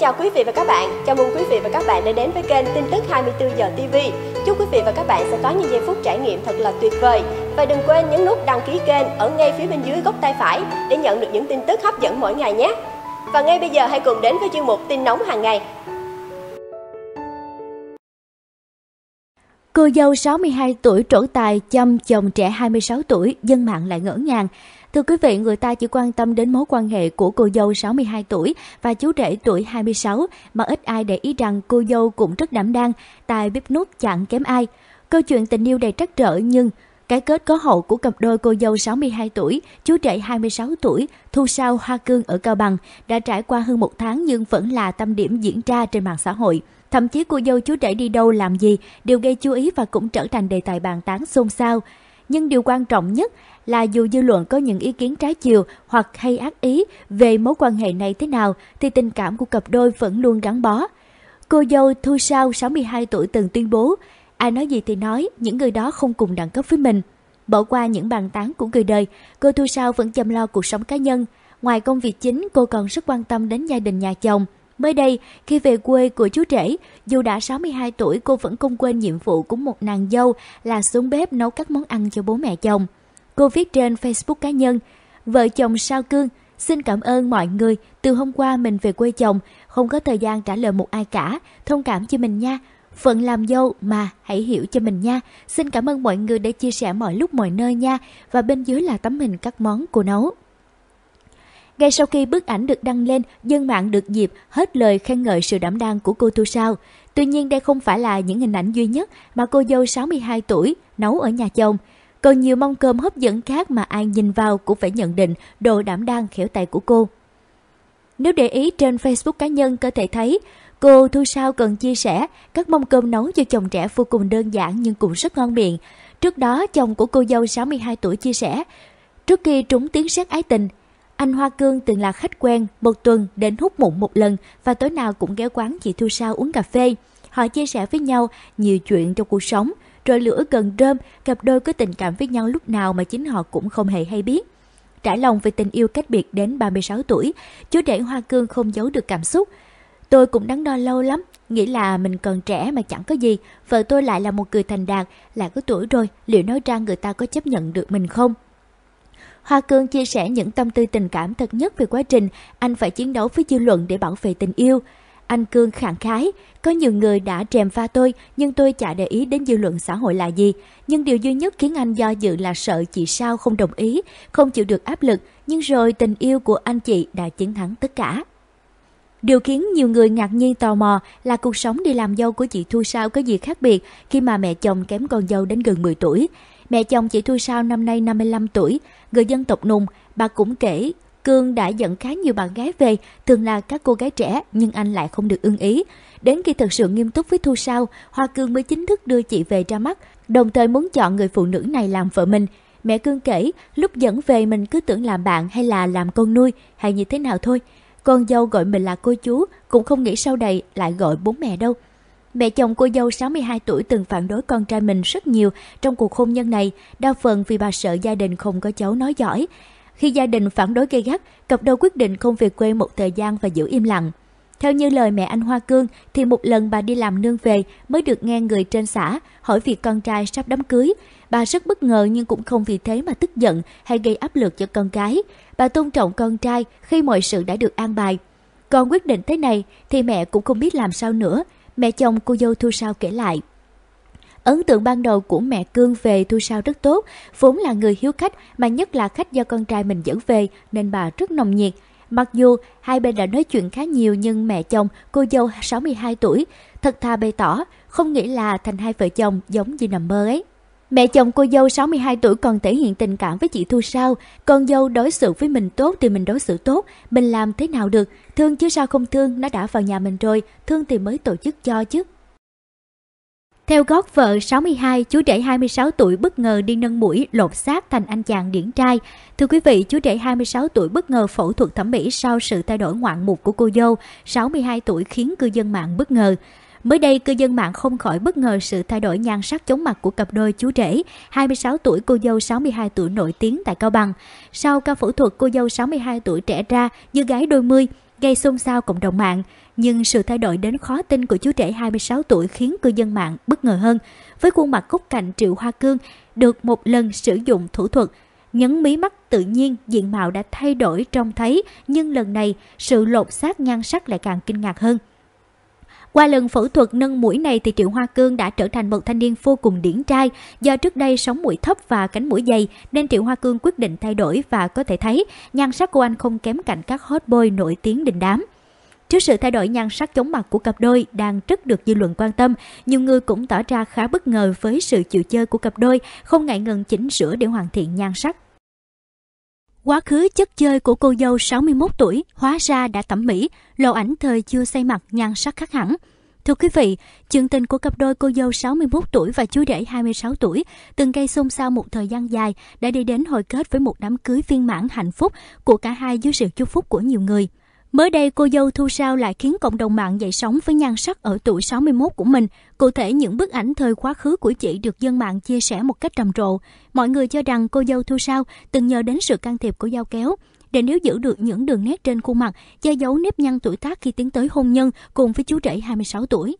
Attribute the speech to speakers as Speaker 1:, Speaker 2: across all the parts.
Speaker 1: chào quý vị và các bạn. Chào mừng quý vị và các bạn đã đến với kênh tin tức 24 giờ TV. Chúc quý vị và các bạn sẽ có những giây phút trải nghiệm thật là tuyệt vời. Và đừng quên nhấn nút đăng ký kênh ở ngay phía bên dưới góc tay phải để nhận được những tin tức hấp dẫn mỗi ngày nhé. Và ngay bây giờ hãy cùng đến với chuyên mục tin nóng hàng ngày. Cô dâu 62 tuổi trổ tài chăm chồng trẻ 26 tuổi, dân mạng lại ngỡ ngàng. Thưa quý vị, người ta chỉ quan tâm đến mối quan hệ của cô dâu 62 tuổi và chú rể tuổi 26 mà ít ai để ý rằng cô dâu cũng rất đảm đang, tài bếp nút chẳng kém ai. Câu chuyện tình yêu đầy trắc trở nhưng cái kết có hậu của cặp đôi cô dâu 62 tuổi, chú rể 26 tuổi, Thu Sao Hoa Cương ở Cao Bằng đã trải qua hơn một tháng nhưng vẫn là tâm điểm diễn ra trên mạng xã hội. Thậm chí cô dâu chú rể đi đâu làm gì đều gây chú ý và cũng trở thành đề tài bàn tán xôn xao. Nhưng điều quan trọng nhất là dù dư luận có những ý kiến trái chiều hoặc hay ác ý về mối quan hệ này thế nào thì tình cảm của cặp đôi vẫn luôn gắn bó. Cô dâu Thu Sao 62 tuổi từng tuyên bố, ai nói gì thì nói, những người đó không cùng đẳng cấp với mình. Bỏ qua những bàn tán của người đời, cô Thu Sao vẫn chăm lo cuộc sống cá nhân. Ngoài công việc chính, cô còn rất quan tâm đến gia đình nhà chồng – Mới đây, khi về quê của chú rể, dù đã 62 tuổi cô vẫn không quên nhiệm vụ của một nàng dâu là xuống bếp nấu các món ăn cho bố mẹ chồng. Cô viết trên Facebook cá nhân, vợ chồng sao cương, xin cảm ơn mọi người, từ hôm qua mình về quê chồng, không có thời gian trả lời một ai cả, thông cảm cho mình nha. Phận làm dâu mà hãy hiểu cho mình nha. Xin cảm ơn mọi người đã chia sẻ mọi lúc mọi nơi nha. Và bên dưới là tấm hình các món cô nấu. Ngay sau khi bức ảnh được đăng lên, dân mạng được dịp hết lời khen ngợi sự đảm đang của cô thu Sao. Tuy nhiên đây không phải là những hình ảnh duy nhất mà cô dâu 62 tuổi nấu ở nhà chồng. Còn nhiều mâm cơm hấp dẫn khác mà ai nhìn vào cũng phải nhận định độ đảm đang khéo tay của cô. Nếu để ý trên Facebook cá nhân có thể thấy, cô Thu Sao cần chia sẻ các mâm cơm nấu cho chồng trẻ vô cùng đơn giản nhưng cũng rất ngon miệng. Trước đó, chồng của cô dâu 62 tuổi chia sẻ, trước khi trúng tiếng sét ái tình, anh Hoa Cương từng là khách quen, một tuần đến hút mụn một lần và tối nào cũng ghé quán chị Thu Sao uống cà phê. Họ chia sẻ với nhau nhiều chuyện trong cuộc sống, rồi lửa gần rơm, cặp đôi có tình cảm với nhau lúc nào mà chính họ cũng không hề hay biết. Trải lòng về tình yêu cách biệt đến 36 tuổi, chú để Hoa Cương không giấu được cảm xúc. Tôi cũng đắn đo lâu lắm, nghĩ là mình còn trẻ mà chẳng có gì, vợ tôi lại là một người thành đạt, lại có tuổi rồi, liệu nói ra người ta có chấp nhận được mình không? Hoa Cương chia sẻ những tâm tư tình cảm thật nhất về quá trình anh phải chiến đấu với dư luận để bảo vệ tình yêu. Anh Cương khẳng khái, có nhiều người đã trèm pha tôi nhưng tôi chả để ý đến dư luận xã hội là gì. Nhưng điều duy nhất khiến anh do dự là sợ chị Sao không đồng ý, không chịu được áp lực. Nhưng rồi tình yêu của anh chị đã chiến thắng tất cả. Điều khiến nhiều người ngạc nhiên tò mò là cuộc sống đi làm dâu của chị Thu Sao có gì khác biệt khi mà mẹ chồng kém con dâu đến gần 10 tuổi. Mẹ chồng chị Thu Sao năm nay 55 tuổi, người dân tộc Nùng, bà cũng kể Cương đã dẫn khá nhiều bạn gái về, thường là các cô gái trẻ nhưng anh lại không được ưng ý. Đến khi thật sự nghiêm túc với Thu Sao, Hoa Cương mới chính thức đưa chị về ra mắt, đồng thời muốn chọn người phụ nữ này làm vợ mình. Mẹ Cương kể, lúc dẫn về mình cứ tưởng làm bạn hay là làm con nuôi hay như thế nào thôi. Con dâu gọi mình là cô chú, cũng không nghĩ sau đây lại gọi bố mẹ đâu. Mẹ chồng cô dâu 62 tuổi từng phản đối con trai mình rất nhiều trong cuộc hôn nhân này, đa phần vì bà sợ gia đình không có cháu nói giỏi. Khi gia đình phản đối gay gắt, cặp đôi quyết định không về quê một thời gian và giữ im lặng. Theo như lời mẹ anh Hoa Cương thì một lần bà đi làm nương về mới được nghe người trên xã hỏi việc con trai sắp đám cưới. Bà rất bất ngờ nhưng cũng không vì thế mà tức giận hay gây áp lực cho con gái. Bà tôn trọng con trai khi mọi sự đã được an bài. Còn quyết định thế này thì mẹ cũng không biết làm sao nữa Mẹ chồng cô dâu Thu Sao kể lại. Ấn tượng ban đầu của mẹ Cương về Thu Sao rất tốt, vốn là người hiếu khách mà nhất là khách do con trai mình dẫn về nên bà rất nồng nhiệt. Mặc dù hai bên đã nói chuyện khá nhiều nhưng mẹ chồng, cô dâu 62 tuổi, thật thà bày tỏ, không nghĩ là thành hai vợ chồng giống như nằm mơ ấy. Mẹ chồng cô dâu 62 tuổi còn thể hiện tình cảm với chị Thu sao, con dâu đối xử với mình tốt thì mình đối xử tốt, mình làm thế nào được, thương chứ sao không thương, nó đã vào nhà mình rồi, thương thì mới tổ chức cho chứ. Theo gót vợ 62, chú rể 26 tuổi bất ngờ đi nâng mũi lột xác thành anh chàng điển trai. Thưa quý vị, chú rể 26 tuổi bất ngờ phẫu thuật thẩm mỹ sau sự thay đổi ngoạn mục của cô dâu, 62 tuổi khiến cư dân mạng bất ngờ. Mới đây, cư dân mạng không khỏi bất ngờ sự thay đổi nhan sắc chống mặt của cặp đôi chú rể, 26 tuổi cô dâu 62 tuổi nổi tiếng tại Cao Bằng. Sau ca phẫu thuật cô dâu 62 tuổi trẻ ra như gái đôi mươi, gây xôn xao cộng đồng mạng. Nhưng sự thay đổi đến khó tin của chú rể 26 tuổi khiến cư dân mạng bất ngờ hơn. Với khuôn mặt góc cạnh Triệu Hoa Cương, được một lần sử dụng thủ thuật, nhấn mí mắt tự nhiên diện mạo đã thay đổi trông thấy, nhưng lần này sự lột xác nhan sắc lại càng kinh ngạc hơn – qua lần phẫu thuật nâng mũi này thì Triệu Hoa Cương đã trở thành một thanh niên vô cùng điển trai. Do trước đây sống mũi thấp và cánh mũi dày nên Triệu Hoa Cương quyết định thay đổi và có thể thấy nhan sắc của anh không kém cạnh các hot boy nổi tiếng đình đám. Trước sự thay đổi nhan sắc chống mặt của cặp đôi đang rất được dư luận quan tâm, nhiều người cũng tỏ ra khá bất ngờ với sự chịu chơi của cặp đôi, không ngại ngần chỉnh sửa để hoàn thiện nhan sắc Quá khứ chất chơi của cô dâu 61 tuổi hóa ra đã thẩm mỹ, lộ ảnh thời chưa xây mặt nhan sắc khác hẳn. Thưa quý vị, chương tình của cặp đôi cô dâu 61 tuổi và chú rể 26 tuổi từng gây xôn xao một thời gian dài đã đi đến hồi kết với một đám cưới viên mãn hạnh phúc của cả hai dưới sự chúc phúc của nhiều người. Mới đây, cô dâu Thu Sao lại khiến cộng đồng mạng dậy sóng với nhan sắc ở tuổi 61 của mình. Cụ thể, những bức ảnh thời quá khứ của chị được dân mạng chia sẻ một cách trầm trồ. Mọi người cho rằng cô dâu Thu Sao từng nhờ đến sự can thiệp của dao kéo. Để nếu giữ được những đường nét trên khuôn mặt, che giấu nếp nhăn tuổi tác khi tiến tới hôn nhân cùng với chú rể 26 tuổi.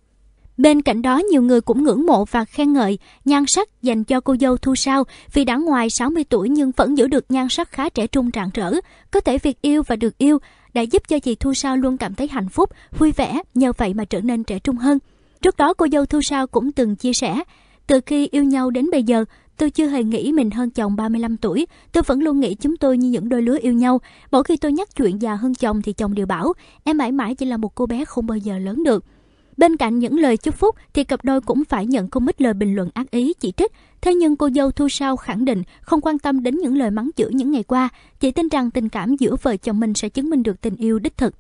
Speaker 1: Bên cạnh đó, nhiều người cũng ngưỡng mộ và khen ngợi nhan sắc dành cho cô dâu Thu Sao vì đã ngoài 60 tuổi nhưng vẫn giữ được nhan sắc khá trẻ trung rạng rỡ. Có thể việc yêu và được yêu đã giúp cho chị Thu Sao luôn cảm thấy hạnh phúc, vui vẻ, nhờ vậy mà trở nên trẻ trung hơn. Trước đó, cô dâu Thu Sao cũng từng chia sẻ, từ khi yêu nhau đến bây giờ, tôi chưa hề nghĩ mình hơn chồng 35 tuổi. Tôi vẫn luôn nghĩ chúng tôi như những đôi lứa yêu nhau. Mỗi khi tôi nhắc chuyện già hơn chồng thì chồng đều bảo, em mãi mãi chỉ là một cô bé không bao giờ lớn được. Bên cạnh những lời chúc phúc thì cặp đôi cũng phải nhận không ít lời bình luận ác ý chỉ trích. Thế nhưng cô dâu Thu Sao khẳng định không quan tâm đến những lời mắng chửi những ngày qua, chỉ tin rằng tình cảm giữa vợ chồng mình sẽ chứng minh được tình yêu đích thực.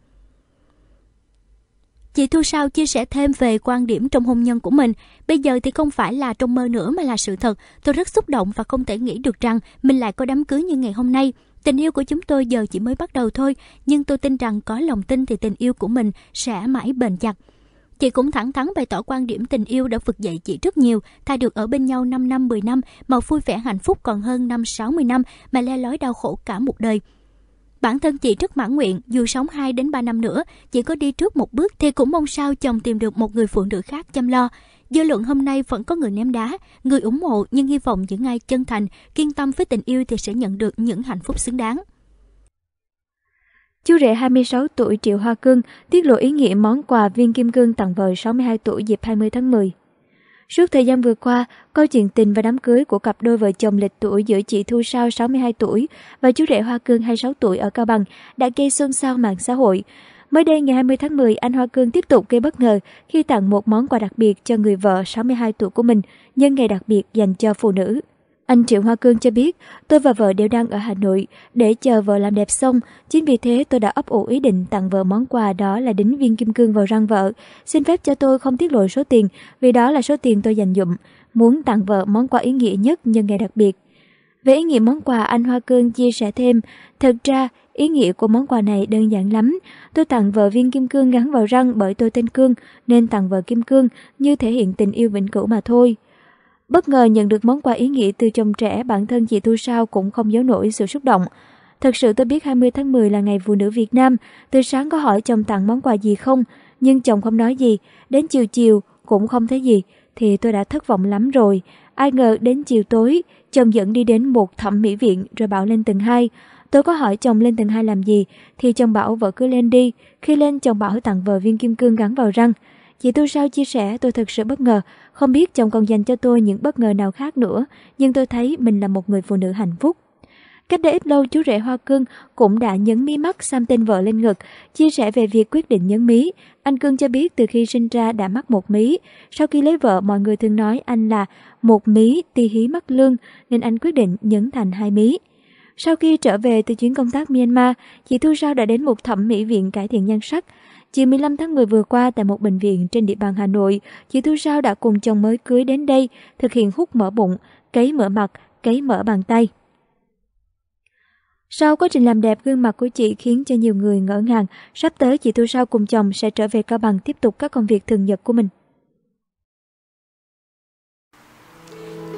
Speaker 1: Chị Thu Sao chia sẻ thêm về quan điểm trong hôn nhân của mình. Bây giờ thì không phải là trong mơ nữa mà là sự thật. Tôi rất xúc động và không thể nghĩ được rằng mình lại có đám cưới như ngày hôm nay. Tình yêu của chúng tôi giờ chỉ mới bắt đầu thôi, nhưng tôi tin rằng có lòng tin thì tình yêu của mình sẽ mãi bền chặt. Chị cũng thẳng thắn bày tỏ quan điểm tình yêu đã vực dậy chị rất nhiều, thay được ở bên nhau 5 năm 10 năm mà vui vẻ hạnh phúc còn hơn 5 60 năm mà le lói đau khổ cả một đời. Bản thân chị rất mãn nguyện, dù sống 2 đến 3 năm nữa, chị có đi trước một bước thì cũng mong sao chồng tìm được một người phụ nữ khác chăm lo. Dư luận hôm nay vẫn có người ném đá, người ủng hộ nhưng hy vọng những ai chân thành, kiên tâm với tình yêu thì sẽ nhận được những hạnh phúc xứng đáng.
Speaker 2: Chú rể 26 tuổi Triệu Hoa Cương tiết lộ ý nghĩa món quà viên kim cương tặng vợ 62 tuổi dịp 20 tháng 10. Suốt thời gian vừa qua, câu chuyện tình và đám cưới của cặp đôi vợ chồng lịch tuổi giữa chị Thu Sao 62 tuổi và chú rể Hoa Cương 26 tuổi ở Cao Bằng đã gây xôn xao mạng xã hội. Mới đây ngày 20 tháng 10, anh Hoa Cương tiếp tục gây bất ngờ khi tặng một món quà đặc biệt cho người vợ 62 tuổi của mình nhân ngày đặc biệt dành cho phụ nữ. Anh Triệu Hoa Cương cho biết, tôi và vợ đều đang ở Hà Nội để chờ vợ làm đẹp xong. Chính vì thế tôi đã ấp ủ ý định tặng vợ món quà đó là đính viên kim cương vào răng vợ. Xin phép cho tôi không tiết lộ số tiền vì đó là số tiền tôi dành dụm. Muốn tặng vợ món quà ý nghĩa nhất nhân ngày đặc biệt. Về ý nghĩa món quà, anh Hoa Cương chia sẻ thêm, thật ra ý nghĩa của món quà này đơn giản lắm. Tôi tặng vợ viên kim cương gắn vào răng bởi tôi tên Cương nên tặng vợ kim cương như thể hiện tình yêu vĩnh cửu mà thôi. Bất ngờ nhận được món quà ý nghĩa từ chồng trẻ, bản thân chị Thu Sao cũng không giấu nổi sự xúc động. Thật sự tôi biết 20 tháng 10 là ngày phụ nữ Việt Nam, từ sáng có hỏi chồng tặng món quà gì không, nhưng chồng không nói gì, đến chiều chiều cũng không thấy gì, thì tôi đã thất vọng lắm rồi. Ai ngờ đến chiều tối, chồng dẫn đi đến một thẩm mỹ viện rồi bảo lên tầng 2. Tôi có hỏi chồng lên tầng 2 làm gì, thì chồng bảo vợ cứ lên đi. Khi lên chồng bảo tặng vợ viên kim cương gắn vào răng. Chị Tu Sao chia sẻ tôi thật sự bất ngờ, không biết chồng còn dành cho tôi những bất ngờ nào khác nữa, nhưng tôi thấy mình là một người phụ nữ hạnh phúc. Cách đây ít lâu chú rể Hoa Cương cũng đã nhấn mí mắt xăm tên vợ lên ngực, chia sẻ về việc quyết định nhấn mí. Anh Cương cho biết từ khi sinh ra đã mắc một mí. Sau khi lấy vợ mọi người thường nói anh là một mí ti hí mắc lương nên anh quyết định nhấn thành hai mí. Sau khi trở về từ chuyến công tác Myanmar, chị Thu Sao đã đến một thẩm mỹ viện cải thiện nhan sắc. Chiều 15 tháng 10 vừa qua tại một bệnh viện trên địa bàn Hà Nội, chị Thu Sao đã cùng chồng mới cưới đến đây thực hiện hút mỡ bụng, cấy mỡ mặt, cấy mỡ bàn tay. Sau quá trình làm đẹp gương mặt của chị khiến cho nhiều người ngỡ ngàng, sắp tới chị Thu Sao cùng chồng sẽ trở về Cao Bằng tiếp tục các công việc thường nhật của mình.